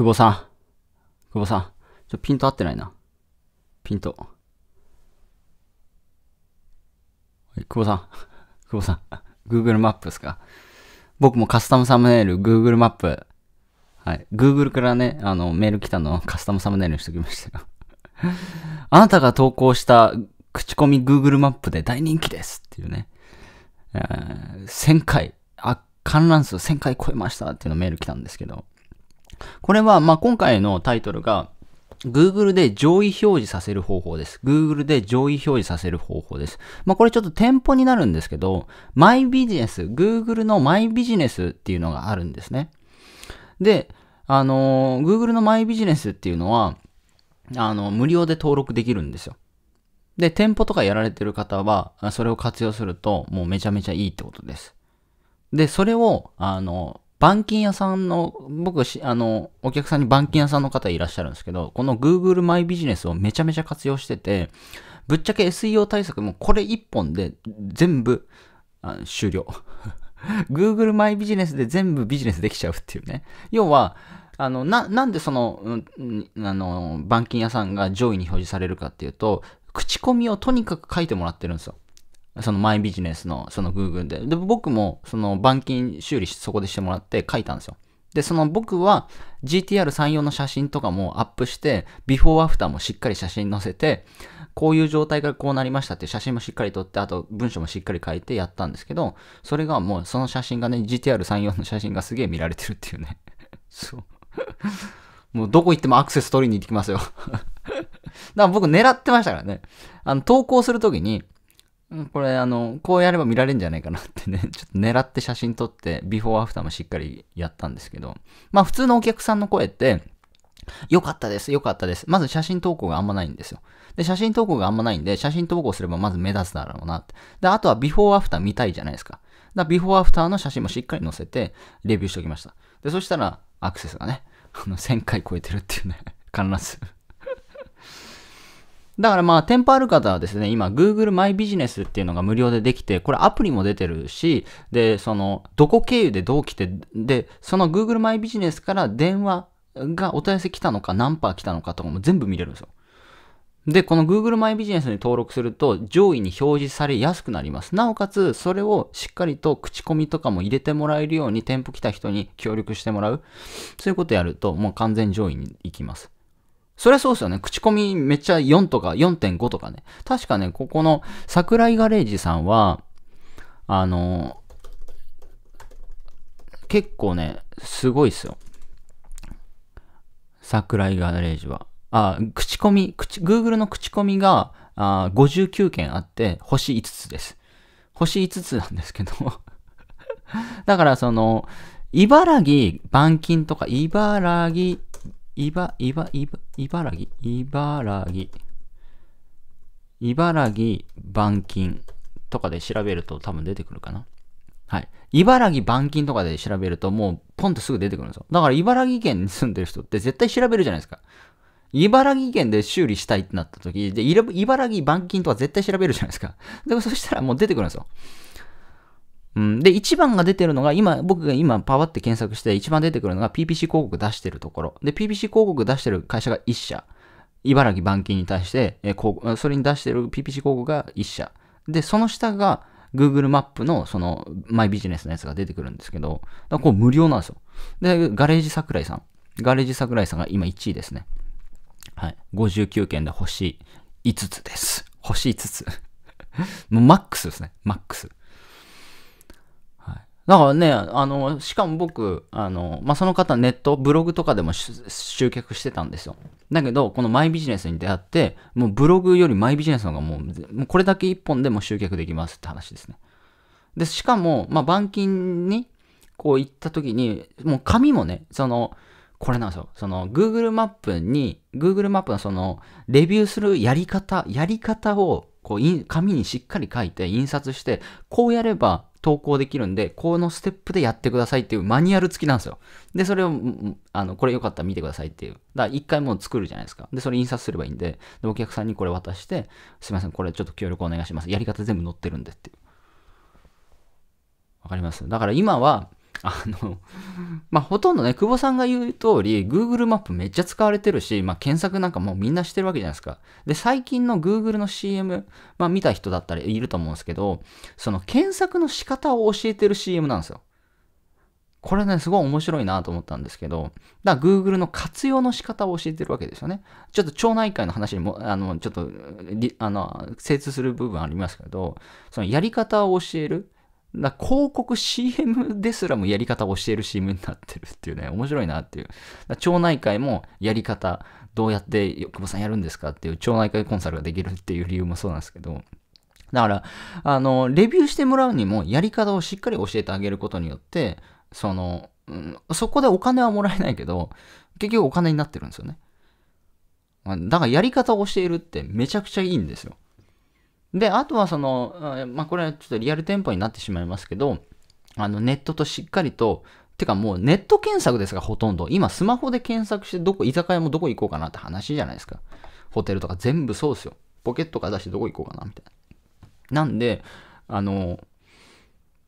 久保さん。久保さん。ちょ、ピント合ってないな。ピント。久保さん。久保さん。Google マップですか僕もカスタムサムネイル、Google マップ。はい。Google からね、あの、メール来たのカスタムサムネイルにしときましたよ。あなたが投稿した口コミ Google マップで大人気ですっていうね。え1000回、あ、観覧数1000回超えましたっていうのメール来たんですけど、これは、まあ、今回のタイトルが、Google で上位表示させる方法です。Google で上位表示させる方法です。まあ、これちょっと店舗になるんですけど、マイビジネス、Google のマイビジネスっていうのがあるんですね。で、あの、Google のマイビジネスっていうのは、あの、無料で登録できるんですよ。で、店舗とかやられてる方は、それを活用すると、もうめちゃめちゃいいってことです。で、それを、あの、板金屋さんの、僕、あの、お客さんに板金屋さんの方いらっしゃるんですけど、この Google マイビジネスをめちゃめちゃ活用してて、ぶっちゃけ SEO 対策もこれ一本で全部終了。Google マイビジネスで全部ビジネスできちゃうっていうね。要は、あの、な、なんでその、うん、あの、板金屋さんが上位に表示されるかっていうと、口コミをとにかく書いてもらってるんですよ。そのマイビジネスのその Google で。で、僕もその板金修理そこでしてもらって書いたんですよ。で、その僕は GTR34 の写真とかもアップして、ビフォーアフターもしっかり写真載せて、こういう状態からこうなりましたって写真もしっかり撮って、あと文章もしっかり書いてやったんですけど、それがもうその写真がね、GTR34 の写真がすげえ見られてるっていうね。そう。もうどこ行ってもアクセス取りに行ってきますよ だから僕狙ってましたからね。あの、投稿するときに、これあの、こうやれば見られるんじゃないかなってね、ちょっと狙って写真撮って、ビフォーアフターもしっかりやったんですけど、まあ普通のお客さんの声って、良かったです、良かったです。まず写真投稿があんまないんですよ。で、写真投稿があんまないんで、写真投稿すればまず目立つだろうなって。で、あとはビフォーアフター見たいじゃないですか。だからビフォーアフターの写真もしっかり載せて、レビューしておきました。で、そしたら、アクセスがね、あの、1000回超えてるっていうね、観覧数。だからまあ、店舗ある方はですね、今、Google マイビジネスっていうのが無料でできて、これアプリも出てるし、で、その、どこ経由でどう来て、で、その Google マイビジネスから電話がお問い合わせ来たのか、何パー来たのかとかも全部見れるんですよ。で、この Google マイビジネスに登録すると上位に表示されやすくなります。なおかつ、それをしっかりと口コミとかも入れてもらえるように店舗来た人に協力してもらう。そういうことやると、もう完全上位に行きます。そりゃそうですよね。口コミめっちゃ4とか4.5とかね。確かね、ここの桜井ガレージさんは、あの、結構ね、すごいっすよ。桜井ガレージは。あ、口コミ、口、Google の口コミが、あ59件あって、星5つです。星5つなんですけど だからその、茨城板金とか、茨城茨城茨城、茨城、茨城板金とかで調べると多分出てくるかな。はい。茨城板金とかで調べるともうポンとすぐ出てくるんですよ。だから茨城県に住んでる人って絶対調べるじゃないですか。茨城県で修理したいってなった時、で、茨城板金とか絶対調べるじゃないですか。でもそしたらもう出てくるんですよ。うん、で、一番が出てるのが、今、僕が今、パワって検索して一番出てくるのが PPC 広告出してるところ。で、PPC 広告出してる会社が1社。茨城板金に対して、えー、それに出してる PPC 広告が1社。で、その下が Google マップのそのマイビジネスのやつが出てくるんですけど、だこう無料なんですよ。で、ガレージ桜井さん。ガレージ桜井さんが今1位ですね。はい。59件で星5つです。星5つ。もうマックスですね。マックス。だからね、あの、しかも僕、あの、まあ、その方ネット、ブログとかでも集客してたんですよ。だけど、このマイビジネスに出会って、もうブログよりマイビジネスの方がもう、これだけ一本でも集客できますって話ですね。で、しかも、まあ、板金に、こう行った時に、もう紙もね、その、これなんですよ。その、Google マップに、Google マップのその、レビューするやり方、やり方を、こう、紙にしっかり書いて、印刷して、こうやれば投稿できるんで、このステップでやってくださいっていうマニュアル付きなんですよ。で、それを、あの、これよかったら見てくださいっていう。だから一回もう作るじゃないですか。で、それ印刷すればいいんで、で、お客さんにこれ渡して、すいません、これちょっと協力お願いします。やり方全部載ってるんでっていう。わかりますだから今は、あの、まあ、ほとんどね、久保さんが言う通り、Google マップめっちゃ使われてるし、まあ、検索なんかもうみんなしてるわけじゃないですか。で、最近の Google の CM、まあ、見た人だったらいると思うんですけど、その検索の仕方を教えてる CM なんですよ。これね、すごい面白いなと思ったんですけど、だから Google の活用の仕方を教えてるわけですよね。ちょっと町内会の話にも、あの、ちょっと、あの、精通する部分ありますけど、そのやり方を教える。な広告 CM ですらもやり方を教える CM になってるっていうね、面白いなっていう。町内会もやり方、どうやって久保さんやるんですかっていう町内会コンサルができるっていう理由もそうなんですけど、だから、あの、レビューしてもらうにもやり方をしっかり教えてあげることによって、その、うん、そこでお金はもらえないけど、結局お金になってるんですよね。だからやり方を教えるってめちゃくちゃいいんですよ。で、あとはその、まあ、これはちょっとリアル店舗になってしまいますけど、あの、ネットとしっかりと、てかもうネット検索ですがほとんど。今スマホで検索してどこ、居酒屋もどこ行こうかなって話じゃないですか。ホテルとか全部そうですよ。ポケットから出してどこ行こうかなみたいな。なんで、あの、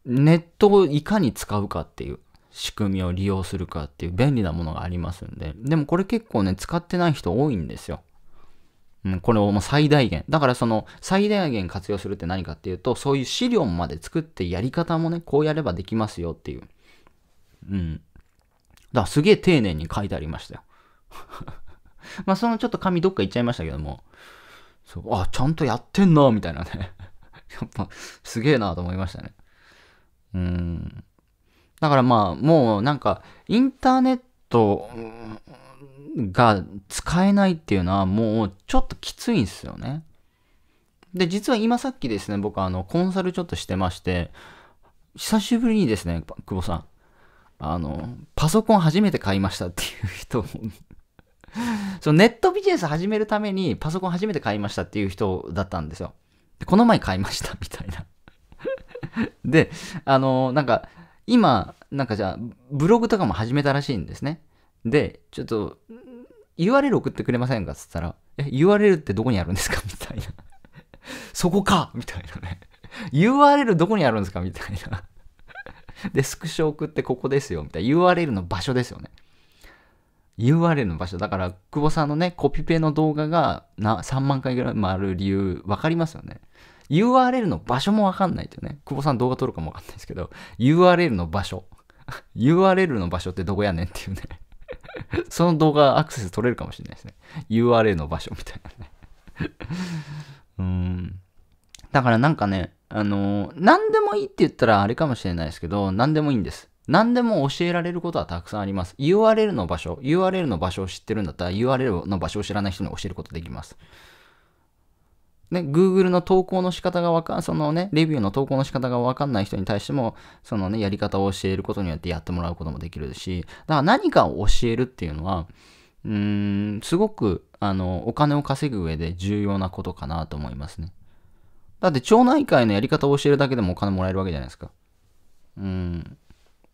ネットをいかに使うかっていう仕組みを利用するかっていう便利なものがありますんで。でもこれ結構ね、使ってない人多いんですよ。うん、これをもう最大限。だからその最大限活用するって何かっていうと、そういう資料まで作ってやり方もね、こうやればできますよっていう。うん。だからすげえ丁寧に書いてありましたよ。まあそのちょっと紙どっか行っちゃいましたけども、そう、あ、ちゃんとやってんな、みたいなね。やっぱすげえなと思いましたね。うん。だからまあもうなんかインターネットトが使えないっていうのはもうちょっときついんですよね。で、実は今さっきですね、僕あの、コンサルちょっとしてまして、久しぶりにですね、久保さん、あの、パソコン初めて買いましたっていう人 そのネットビジネス始めるためにパソコン初めて買いましたっていう人だったんですよ。でこの前買いましたみたいなで、あの、なんか、今、なんかじゃあ、ブログとかも始めたらしいんですね。で、ちょっと、URL 送ってくれませんかっつったら、え、URL ってどこにあるんですか みたいな。そこかみたいなね。URL どこにあるんですかみたいな。で、スクショ送ってここですよ。みたいな。URL の場所ですよね。URL の場所。だから、久保さんのね、コピペの動画がな3万回ぐらい回る理由、わかりますよね。URL の場所もわかんないとね。久保さん動画撮るかもわかんないですけど、URL の場所。URL の場所ってどこやねんっていうね その動画アクセス取れるかもしれないですね。URL の場所みたいなね うん。だからなんかね、あのー、何でもいいって言ったらあれかもしれないですけど、何でもいいんです。何でも教えられることはたくさんあります。URL の場所、URL の場所を知ってるんだったら URL の場所を知らない人に教えることできます。ね、Google の投稿の仕方がわかん、そのね、レビューの投稿の仕方がわかんない人に対しても、そのね、やり方を教えることによってやってもらうこともできるし、だから何かを教えるっていうのは、うーん、すごく、あの、お金を稼ぐ上で重要なことかなと思いますね。だって町内会のやり方を教えるだけでもお金もらえるわけじゃないですか。うん。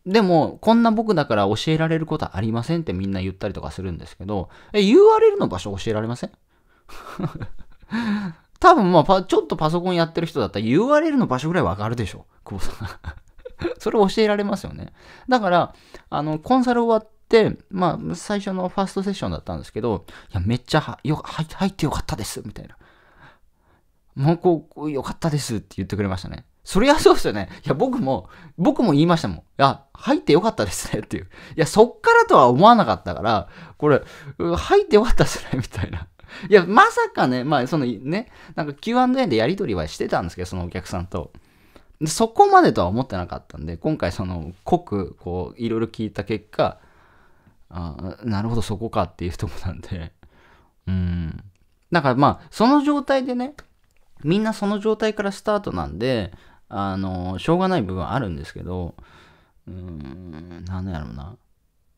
でも、こんな僕だから教えられることはありませんってみんな言ったりとかするんですけど、え、URL の場所教えられません 多分まあ、ちょっとパソコンやってる人だったら URL の場所ぐらいわかるでしょ。久保さん。それ教えられますよね。だから、あの、コンサル終わって、まあ、最初のファーストセッションだったんですけど、いや、めっちゃは、よ、入ってよかったです、みたいな。もうこう、よかったですって言ってくれましたね。そりゃそうですよね。いや、僕も、僕も言いましたもん。いや、入ってよかったですねっていう。いや、そっからとは思わなかったから、これ、入ってよかったですね、みたいな。いや、まさかね、まあ、そのね、なんか Q&A でやり取りはしてたんですけど、そのお客さんと。そこまでとは思ってなかったんで、今回その、濃く、こう、いろいろ聞いた結果、あなるほど、そこかっていうとこなんで、うん。だからまあ、その状態でね、みんなその状態からスタートなんで、あの、しょうがない部分あるんですけど、うーん、なんやろうな。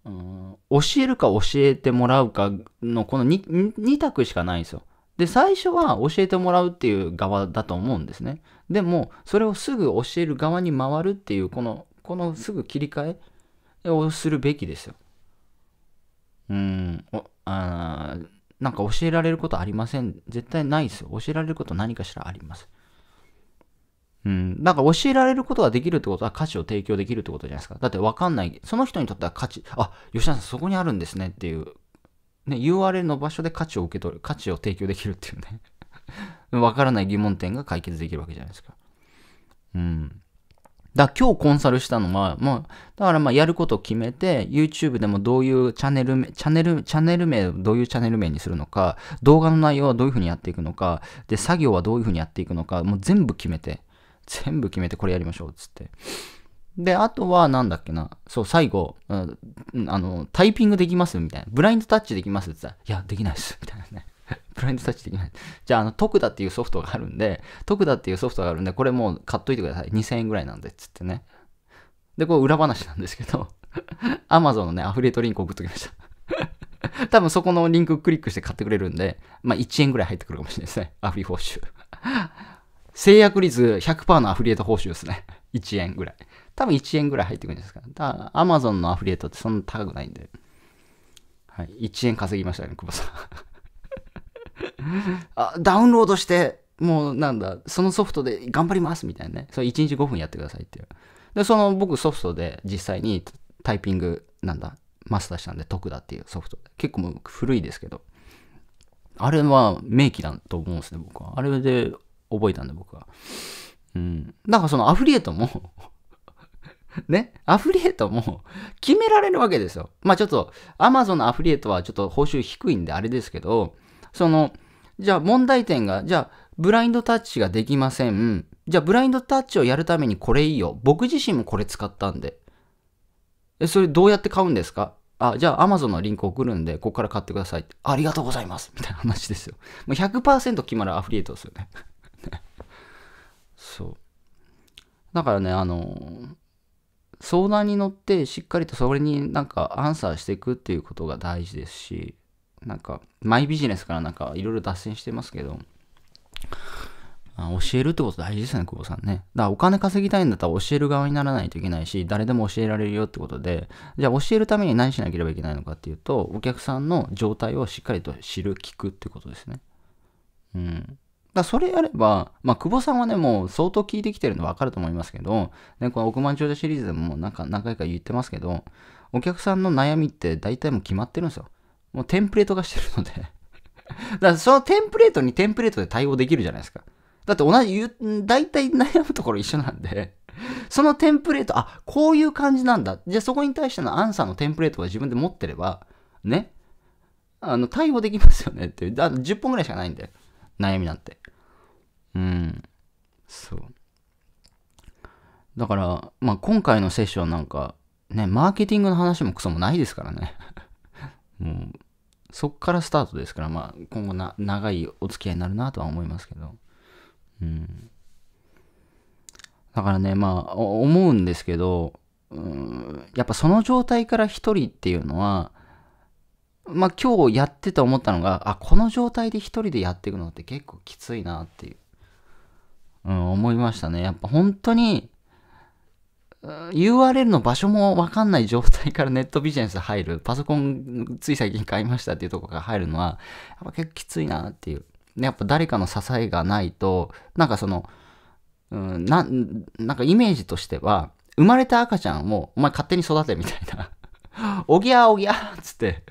うん、教えるか教えてもらうかのこの 2, 2択しかないんですよ。で、最初は教えてもらうっていう側だと思うんですね。でも、それをすぐ教える側に回るっていう、この、このすぐ切り替えをするべきですよ。うん、あなんか教えられることありません。絶対ないですよ。教えられること何かしらあります。うん。なんか教えられることができるってことは価値を提供できるってことじゃないですか。だってわかんない。その人にとっては価値、あ、吉田さんそこにあるんですねっていう、ね、URL の場所で価値を受け取る、価値を提供できるっていうね。わからない疑問点が解決できるわけじゃないですか。うん。だ今日コンサルしたのは、まあ、だからまあやることを決めて、YouTube でもどういうチャンネル名、チャンネル、チャンネル名をどういうチャンネル名にするのか、動画の内容はどういうふうにやっていくのか、で、作業はどういうふうにやっていくのか、もう全部決めて、全部決めてこれやりましょう、つって。で、あとは、なんだっけな。そう、最後、うん、あの、タイピングできますみたいな。ブラインドタッチできますって言ったら、いや、できないっす。みたいなね。ブラインドタッチできない。じゃあ、あの、トクダっていうソフトがあるんで、トクダっていうソフトがあるんで、これもう買っといてください。2000円ぐらいなんで、つってね。で、これ裏話なんですけど、アマゾンのね、アフリエイトリンク送っときました。多分そこのリンククリックして買ってくれるんで、まあ1円ぐらい入ってくるかもしれないですね。アフリ報酬。制約率100%のアフリエイト報酬ですね。1 円ぐらい。多分1円ぐらい入ってくるんですか。だから、アマゾンのアフリエイトってそんな高くないんで。はい。1円稼ぎましたね、久保さん。あ、ダウンロードして、もうなんだ、そのソフトで頑張りますみたいなね。それ1日5分やってくださいっていう。で、その僕ソフトで実際にタイピング、なんだ、マスターしたんで、得だっていうソフト結構もう古いですけど。あれは名機だと思うんですね、僕は。あれで覚えたんで、僕は。うん。だからそのアフリエイトも ね、アフリエイトも決められるわけですよ。まあちょっと、アマゾンのアフリエイトはちょっと報酬低いんであれですけど、その、じゃあ問題点が、じゃあ、ブラインドタッチができません。じゃあ、ブラインドタッチをやるためにこれいいよ。僕自身もこれ使ったんで。え、それどうやって買うんですかあ、じゃあ Amazon のリンク送るんで、ここから買ってください。ありがとうございます。みたいな話ですよ。もう100%決まるアフリエイトですよね。そうだからねあの相談に乗ってしっかりとそれになんかアンサーしていくっていうことが大事ですしなんかマイビジネスからなんかいろいろ脱線してますけど教えるってこと大事ですね、久保さんね。だからお金稼ぎたいんだったら教える側にならないといけないし、誰でも教えられるよってことで、じゃあ教えるために何しなければいけないのかっていうと、お客さんの状態をしっかりと知る、聞くってことですね。うん。だそれやれば、まあ、久保さんはね、もう相当聞いてきてるの分かると思いますけど、ね、この億万長者シリーズでもなんか何回か言ってますけど、お客さんの悩みって大体もう決まってるんですよ。もうテンプレート化してるので だからそのテンプレートにテンプレートで対応できるじゃないですか。だって同じ、大体悩むところ一緒なんでそのテンプレート、あ、こういう感じなんだ。じゃあそこに対してのアンサーのテンプレートは自分で持ってれば、ね、あの、対応できますよねっていう。10本ぐらいしかないんで。悩みなんて。うん。そう。だから、まあ、今回のセッションなんか、ね、マーケティングの話もクソもないですからね。もう、そっからスタートですから、まあ、今後な、長いお付き合いになるなとは思いますけど。うん。だからね、まあ、思うんですけど、うん、やっぱその状態から一人っていうのは、まあ、今日やってて思ったのが、あ、この状態で一人でやっていくのって結構きついなっていう、うん、思いましたね。やっぱ本当に、URL の場所もわかんない状態から ネットビジネス入る、パソコンつい最近買いましたっていうとこから入るのは、やっぱ結構きついなっていう。やっぱ誰かの支えがないと、なんかその、うん、ななんかイメージとしては、生まれた赤ちゃんをお前勝手に育てみたいなおぎゃおぎゃっつって、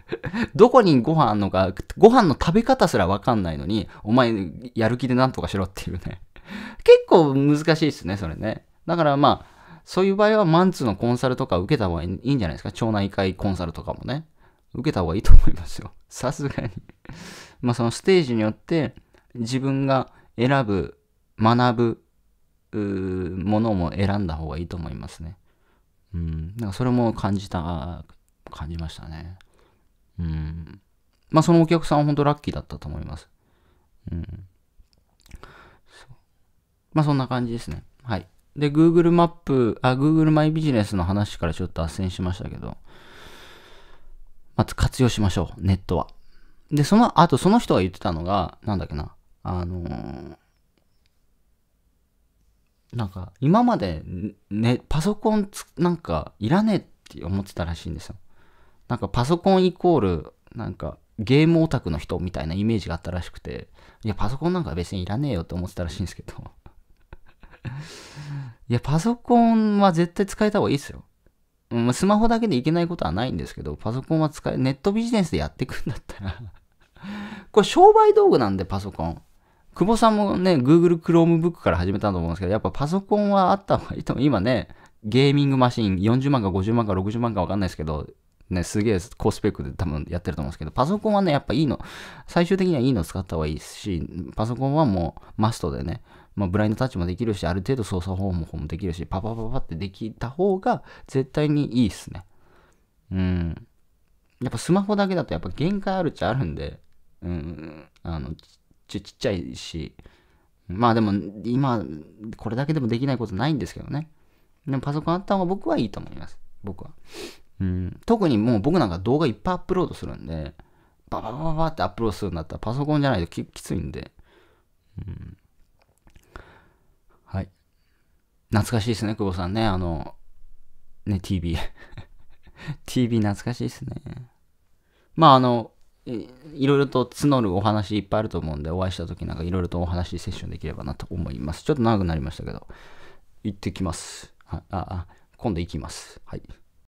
どこにご飯あんのか、ご飯の食べ方すらわかんないのに、お前やる気でなんとかしろっていうね。結構難しいっすね、それね。だからまあ、そういう場合はマンツーのコンサルとか受けた方がいいんじゃないですか。町内会コンサルとかもね。受けた方がいいと思いますよ。さすがにまあそのステージによって自分が選ぶ、学ぶものも選んだ方がいいと思いますね。うん。なんかそれも感じた感じましたね。うん。まあそのお客さんは本当ラッキーだったと思います。うん。まあそんな感じですね。はい。で、Google マップ、あ、Google マイビジネスの話からちょっと斡旋しましたけど、まず活用しましょう、ネットは。で、その、あとその人が言ってたのが、なんだっけな、あのー、なんか、今まで、ね、パソコンつ、なんか、いらねえって思ってたらしいんですよ。なんかパソコンイコール、なんかゲームオタクの人みたいなイメージがあったらしくて、いや、パソコンなんか別にいらねえよって思ってたらしいんですけど。いや、パソコンは絶対使えた方がいいですよ。うん、スマホだけでいけないことはないんですけど、パソコンは使え、ネットビジネスでやっていくんだったら これ商売道具なんで、パソコン。久保さんもね、Google Chromebook から始めたと思うんですけど、やっぱパソコンはあった方がいいと思う。今ね、ゲーミングマシン40万か50万か60万かわかんないですけど、ね、すげえ高スペックで多分やってると思うんですけど、パソコンはね、やっぱいいの、最終的にはいいの使った方がいいし、パソコンはもうマストでね、まあ、ブラインドタッチもできるし、ある程度操作方法もできるし、パパパパってできた方が絶対にいいっすね。うん。やっぱスマホだけだとやっぱ限界あるっちゃあるんで、うん、あの、ちちっちゃいし、まあでも今、これだけでもできないことないんですけどね。でもパソコンあった方が僕はいいと思います。僕は。うん、特にもう僕なんか動画いっぱいアップロードするんで、バババババってアップロードするんだったらパソコンじゃないときついんで、うん。はい。懐かしいですね、久保さんね。あの、ね、TV。TV 懐かしいですね。まあ、あの、いろいろと募るお話いっぱいあると思うんで、お会いした時なんかいろいろとお話セッションできればなと思います。ちょっと長くなりましたけど、行ってきます。あ、あ、今度行きます。はい。